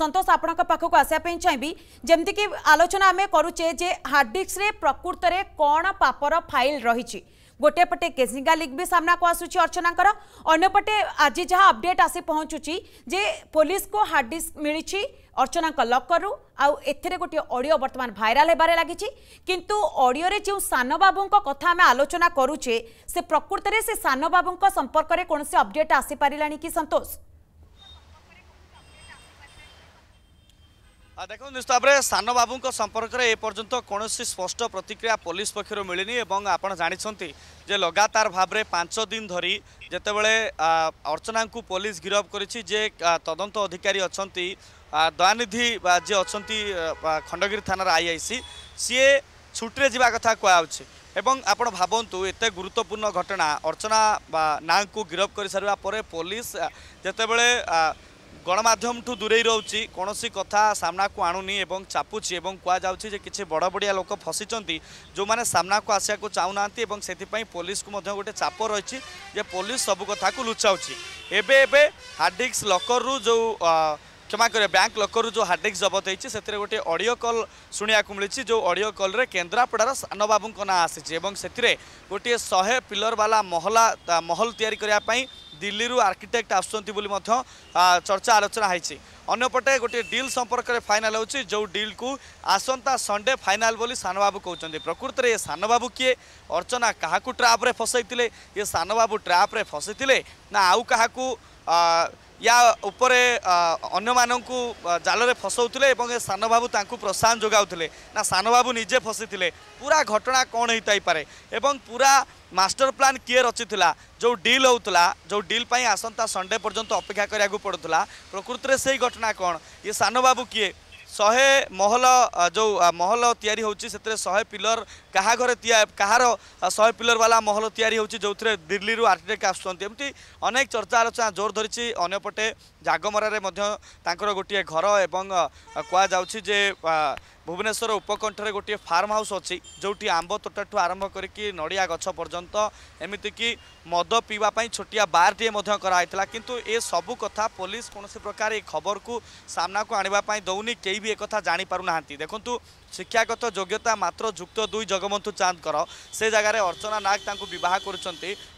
ସନ୍ତୋଷ ଆପଣଙ୍କ ପାଖକୁ ଆସିବା ପାଇଁ ଚାହିଁବି ଯେମିତିକି ଆଲୋଚନା ଆମେ କରୁଛେ ଯେ ହାର୍ଡଡିସ୍କରେ ପ୍ରକୃତରେ କ'ଣ ପାପର ଫାଇଲ୍ ରହିଛି ଗୋଟିଏ ପଟେ କେସିଙ୍ଗା ଲିଗ୍ ବି ସାମ୍ନାକୁ ଆସୁଛି ଅର୍ଚ୍ଚନାଙ୍କର ଅନ୍ୟପଟେ ଆଜି ଯାହା ଅପଡେଟ୍ ଆସି ପହଞ୍ଚୁଛି ଯେ ପୋଲିସକୁ ହାର୍ଡଡିସ୍କ ମିଳିଛି ଅର୍ଚ୍ଚନାଙ୍କ ଲକରରୁ ଆଉ ଏଥିରେ ଗୋଟିଏ ଅଡ଼ିଓ ବର୍ତ୍ତମାନ ଭାଇରାଲ ହେବାରେ ଲାଗିଛି କିନ୍ତୁ ଅଡ଼ିଓରେ ଯେଉଁ ସାନବାବୁଙ୍କ କଥା ଆମେ ଆଲୋଚନା କରୁଛେ ସେ ପ୍ରକୃତରେ ସେ ସାନବାବୁଙ୍କ ସମ୍ପର୍କରେ କୌଣସି ଅପଡେଟ୍ ଆସିପାରିଲାଣି କି ସନ୍ତୋଷ দেখুন নিশ্চিত ভাবে সান বাবুঙ্ সম্পর্কের এপর্যন্ত কৌশি স্পষ্ট প্রতিক্রিয়া পুলিশ পক্ষ মিলিনি এবং আপনার জাঁচান যে লগাতার ভাবে পাঁচ দিন ধর যেতবে অর্চনা পুলিশ গিরফ করেছি যে তদন্ত অধিকারী অনেক দয়ানিধি যে অনেক খণ্ডগিরি থানার আইআইসি সি ছুটিরে যা কথা কুয়াছে এবং আপনার ভাবতু এত গুরুত্বপূর্ণ ঘটনা অর্চনা না গিরফ করে সারা পরে পুলিশ যেতবে ଗଣମାଧ୍ୟମଠୁ ଦୂରେଇ ରହୁଛି କୌଣସି କଥା ସାମ୍ନାକୁ ଆଣୁନି ଏବଂ ଚାପୁଛି ଏବଂ କୁହାଯାଉଛି ଯେ କିଛି ବଡ଼ ବଡ଼ିଆ ଲୋକ ଫସିଛନ୍ତି ଯେଉଁମାନେ ସାମ୍ନାକୁ ଆସିବାକୁ ଚାହୁଁନାହାନ୍ତି ଏବଂ ସେଥିପାଇଁ ପୋଲିସକୁ ମଧ୍ୟ ଗୋଟେ ଚାପ ରହିଛି ଯେ ପୋଲିସ ସବୁ କଥାକୁ ଲୁଚାଉଛି ଏବେ ଏବେ ହାର୍ଡିକ୍ସ ଲକରରୁ ଯେଉଁ क्षमा कर बैंक लकरु जो हार्डडिस्क जबत होती से गोटे अडियो कल शुणा मिली जो अडियो कल्रे केन्द्रापड़ार सान बाबू ना आसी गोटे शहे पिलर बाला महला महल या ଦିଲ୍ଲୀରୁ ଆର୍କିଟେକ୍ଟ ଆସୁଛନ୍ତି ବୋଲି ମଧ୍ୟ ଚର୍ଚ୍ଚା ଆଲୋଚନା ହୋଇଛି ଅନ୍ୟପଟେ ଗୋଟିଏ ଡିଲ୍ ସମ୍ପର୍କରେ ଫାଇନାଲ୍ ହେଉଛି ଯେଉଁ ଡିଲ୍କୁ ଆସନ୍ତା ସଣ୍ଡେ ଫାଇନାଲ୍ ବୋଲି ସାନବାବୁ କହୁଛନ୍ତି ପ୍ରକୃତରେ ଏ ସାନବାବୁ କିଏ ଅର୍ଚ୍ଚନା କାହାକୁ ଟ୍ରାପ୍ରେ ଫସାଇଥିଲେ ଏ ସାନବାବୁ ଟ୍ରାପ୍ରେ ଫସାଇଥିଲେ ନା ଆଉ କାହାକୁ ୟା ଉପରେ ଅନ୍ୟମାନଙ୍କୁ ଜାଲରେ ଫସାଉଥିଲେ ଏବଂ ଏ ସାନ ବାବୁ ତାଙ୍କୁ ପ୍ରୋତ୍ସାହନ ଯୋଗାଉଥିଲେ ନା ସାନ ବାବୁ ନିଜେ ଫସିଥିଲେ ପୁରା ଘଟଣା କ'ଣ ହେଇଥାଇପାରେ ଏବଂ ପୁରା ମାଷ୍ଟର ପ୍ଲାନ୍ କିଏ ରଚିଥିଲା ଯେଉଁ ଡିଲ୍ ହେଉଥିଲା ଯେଉଁ ଡିଲ୍ ପାଇଁ ଆସନ୍ତା ସଣ୍ଡେ ପର୍ଯ୍ୟନ୍ତ ଅପେକ୍ଷା କରିବାକୁ ପଡ଼ୁଥିଲା ପ୍ରକୃତରେ ସେଇ ଘଟଣା କ'ଣ ଇଏ ସାନ ବାବୁ କିଏ ଶହେ ମହଲ ଯେଉଁ ମହଲ ତିଆରି ହେଉଛି ସେଥିରେ ଶହେ ପିଲର କାହା ଘରେ କାହାର ଶହେ ପିଲରବାଲା ମହଲ ତିଆରି ହେଉଛି ଯେଉଁଥିରେ ଦିଲ୍ଲୀରୁ ଆର୍କିଟେକ୍ଟ ଆସୁଛନ୍ତି ଏମିତି ଅନେକ ଚର୍ଚ୍ଚା ଆଲୋଚନା ଜୋର ଧରିଛି ଅନ୍ୟପଟେ ଜାଗମରାରେ ମଧ୍ୟ ତାଙ୍କର ଗୋଟିଏ ଘର ଏବଂ କୁହାଯାଉଛି ଯେ ভুবনেশ্বর উপকণ্ঠে গোটিয়ে ফার্ম হাউস অছি যেটি আম্ব ঠু আরম্ভ করি নড়িয়া গছ পর্যন্ত এমিতিকি মদ পিবা ছোটিয়া বারটিয়ে করা হয়েছিল কিন্তু এ সবু কথা পুলিশ কোণী প্রকার এই খবরকু সামনাকু আনবা দৌনি কেই বি একথা জাঁপারু না দেখুন শিক্ষাগত যোগ্যতা মাত্র যুক্ত দুই জগবন্ধু চাঁদকর সে জায়গায় অর্চনা নাগ তাঁকু বিবাহ করছেন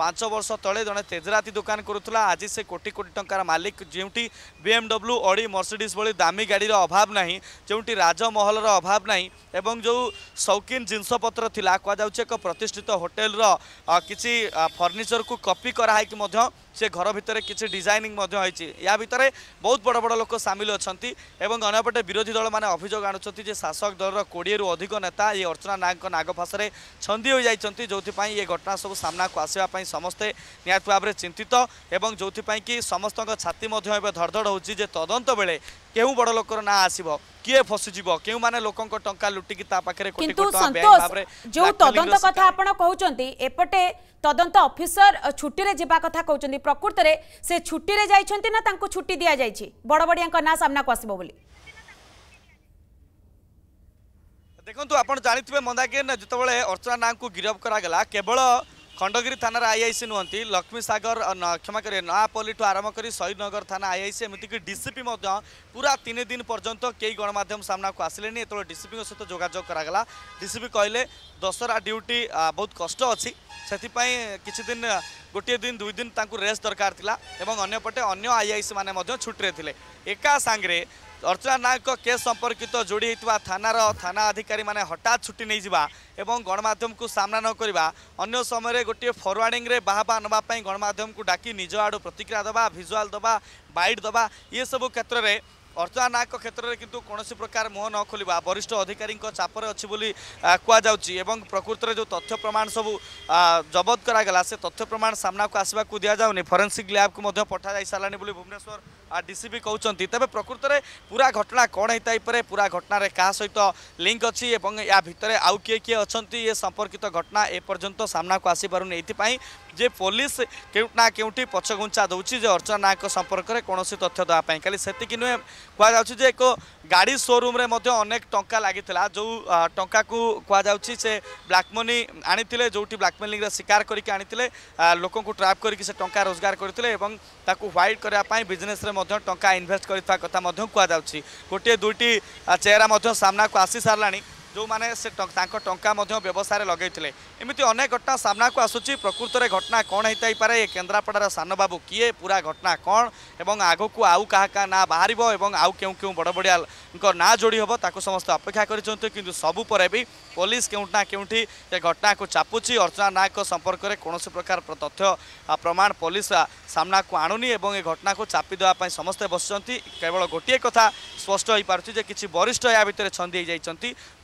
পাঁচ বর্ষ তলে জন তেজরাতি দোকান করুলা আজ সে কোটি কোটি টঙ্কার মালিক যেটি বিএমডব্লু অডি মর্সিডিস ভি দামি গাড়ির অভাব না যেটি রাজমহলর अभाव नहीं जो सौकिन जिनसपत कहु एक प्रतिष्ठित होटेल किसी फर्णिचर को कपि कराई से घर भितर कि डिजाइनिंग या भितर बहुत बड़ बड़ लोक सामिल अच्छा अंपटे विरोधी दल मैंने अभोग आणुच्च शासक दल कोड़े अधिक नेता ये अर्चना नायक नागफाशे छंदी हो जाती जो ये घटना सब सामना को आसवाई समस्ते निहत भाव में चिंतित जो कि समस्त छाती धड़धड़ हो तदंत बेले କେଉଁ ବଡ ଲୋକର ନାଁ ଆସିବ କିଏ ଫସୁଯିବ କେଉଁ ମାନେ ଲୋକଙ୍କ ଟଙ୍କା ଲୁଟିକି ତା ପାଖରେ ଯୋଉ ତଦନ୍ତ କଥା ଆପଣ କହୁଛନ୍ତି ଏପଟେ ତଦନ୍ତ ଅଫିସର ଛୁଟିରେ ଯିବା କଥା କହୁଛନ୍ତି ପ୍ରକୃତରେ ସେ ଛୁଟିରେ ଯାଇଛନ୍ତି ନା ତାଙ୍କୁ ଛୁଟି ଦିଆଯାଇଛି ବଡବଡିଆଙ୍କ ନାଁ ସାମ୍ନାକୁ ଆସିବ ବୋଲି ଦେଖନ୍ତୁ ଆପଣ ଜାଣିଥିବେ ମନ୍ଦାକିନ ଯେତେବେଳେ ଅର୍ଚ୍ଚନା ନାଁଙ୍କୁ ଗିରଫ କରାଗଲା କେବଳ খণ্ডগিরি থানার আইআইসি লক্ষ্মী সাগর ক্ষমা করি ঠু আরম্ভ করে শহীদনগর থানা আইআইসি এমিতিকি ডিসিপি পুরা তিন দিন পর্যন্ত কেই গণমাধ্যম সামনাকু আসলে এত ডিসিপি সহ যোগাযোগ করা ডিসিপি কহলে দশরা ডিউটি বহু কষ্ট অছি কিছু দিন ଦିନ দিন দুই দিন ଦିନ রেস্ট দরকার লা এবং অন্যপটে অন্য আইআইসি মানে ମାନେ একা সাংরে ଅର୍ଚ୍ଚନା ନାୟକଙ୍କ କେସ୍ ସମ୍ପର୍କିତ ଯୋଡ଼ି ହୋଇଥିବା ଥାନାର ଥାନା ଅଧିକାରୀମାନେ ହଠାତ୍ ଛୁଟି ନେଇଯିବା ଏବଂ ଗଣମାଧ୍ୟମକୁ ସାମ୍ନା ନ କରିବା ଅନ୍ୟ ସମୟରେ ଗୋଟିଏ ଫରୱାର୍ଡିଂରେ ବାହାବା ନେବା ପାଇଁ ଗଣମାଧ୍ୟମକୁ ଡାକି ନିଜ ଆଡ଼ୁ ପ୍ରତିକ୍ରିୟା ଦେବା ଭିଜୁଆଲ୍ ଦେବା ବାଇଟ୍ ଦେବା ଇଏସବୁ କ୍ଷେତ୍ରରେ ଅର୍ଚ୍ଚନା ନାୟକ କ୍ଷେତ୍ରରେ କିନ୍ତୁ କୌଣସି ପ୍ରକାର ମୁହଁ ନ ଖୋଲିବା ବରିଷ୍ଠ ଅଧିକାରୀଙ୍କ ଚାପରେ ଅଛି ବୋଲି କୁହାଯାଉଛି ଏବଂ ପ୍ରକୃତରେ ଯେଉଁ ତଥ୍ୟ ପ୍ରମାଣ ସବୁ ଜବତ କରାଗଲା ସେ ତଥ୍ୟ ପ୍ରମାଣ ସାମ୍ନାକୁ ଆସିବାକୁ ଦିଆଯାଉନି ଫରେନ୍ସିକ୍ ଲ୍ୟାବ୍କୁ ମଧ୍ୟ ପଠାଯାଇ ସାରିଲାଣି ବୋଲି ଭୁବନେଶ୍ୱର ଡିସିପି କହୁଛନ୍ତି ତେବେ ପ୍ରକୃତରେ ପୁରା ଘଟଣା କ'ଣ ହେଇଥାଇ ପରେ ପୁରା ଘଟଣାରେ କାହା ସହିତ ଲିଙ୍କ ଅଛି ଏବଂ ଏହା ଭିତରେ ଆଉ କିଏ କିଏ ଅଛନ୍ତି ଏ ସମ୍ପର୍କିତ ଘଟଣା ଏପର୍ଯ୍ୟନ୍ତ ସାମ୍ନାକୁ ଆସିପାରୁନି ଏଥିପାଇଁ ଯେ ପୋଲିସ କେଉଁଠି ନା କେଉଁଠି ପଛଘୁଞ୍ଚା ଦେଉଛି ଯେ ଅର୍ଚ୍ଚନା ନାୟକଙ୍କ ସମ୍ପର୍କରେ କୌଣସି ତଥ୍ୟ ଦେବା ପାଇଁ ଖାଲି ସେତିକି ନୁହେଁ କୁହାଯାଉଛି ଯେ ଏକ ଗାଡ଼ି ସୋରୁମ୍ରେ ମଧ୍ୟ ଅନେକ ଟଙ୍କା ଲାଗିଥିଲା ଯେଉଁ ଟଙ୍କାକୁ କୁହାଯାଉଛି ସେ ବ୍ଲାକ୍ମନି ଆଣିଥିଲେ ଯେଉଁଠି ବ୍ଲାକ୍ମେଲିଂରେ ଶିକାର କରିକି ଆଣିଥିଲେ ଲୋକଙ୍କୁ ଟ୍ରାପ୍ କରିକି ସେ ଟଙ୍କା ରୋଜଗାର କରିଥିଲେ ଏବଂ ତାକୁ ହ୍ୱାଇଟ୍ କରିବା ପାଇଁ ବିଜନେସ୍ରେ ମଧ୍ୟ ଟଙ୍କା ଇନଭେଷ୍ଟ କରିଥିବା କଥା ମଧ୍ୟ କୁହାଯାଉଛି ଗୋଟିଏ ଦୁଇଟି ଚେହେରା ମଧ୍ୟ ସାମ୍ନାକୁ ଆସି ସାରିଲାଣି ଯେଉଁମାନେ ସେ ତାଙ୍କ ଟଙ୍କା ମଧ୍ୟ ବ୍ୟବସାୟରେ ଲଗେଇଥିଲେ ଏମିତି ଅନେକ ଘଟଣା ସାମ୍ନାକୁ ଆସୁଛି ପ୍ରକୃତରେ ଘଟଣା କ'ଣ ହେଇଥାଇପାରେ ଏ କେନ୍ଦ୍ରାପଡ଼ାର ସାନବାବୁ କିଏ ପୁରା ଘଟଣା କ'ଣ ଏବଂ ଆଗକୁ ଆଉ କାହା କାହା ନାଁ ବାହାରିବ ଏବଂ ଆଉ କେଉଁ କେଉଁ ବଡ଼ବଡ଼ିଆଙ୍କ ନାଁ ଯୋଡ଼ି ହେବ ତାକୁ ସମସ୍ତେ ଅପେକ୍ଷା କରିଛନ୍ତି କିନ୍ତୁ ସବୁପରେ ବି ପୋଲିସ କେଉଁଠି କେଉଁଠି ଏ ଘଟଣାକୁ ଚାପୁଛି ଅର୍ଚ୍ଚନା ନାୟକଙ୍କ ସମ୍ପର୍କରେ କୌଣସି ପ୍ରକାର ତଥ୍ୟ ପ୍ରମାଣ ପୋଲିସ ସାମ୍ନାକୁ ଆଣୁନି ଏବଂ ଏ ଘଟଣାକୁ ଚାପି ଦେବା ପାଇଁ ସମସ୍ତେ ବସିଛନ୍ତି କେବଳ ଗୋଟିଏ କଥା ସ୍ପଷ୍ଟ ହୋଇପାରୁଛି ଯେ କିଛି ବରିଷ୍ଠ ଏହା ଭିତରେ ଛନ୍ଦି ହୋଇଯାଇଛନ୍ତି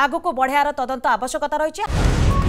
ଆଗକୁ ବଢ଼ାଇବାର ତଦନ୍ତ ଆବଶ୍ୟକତା ରହିଛି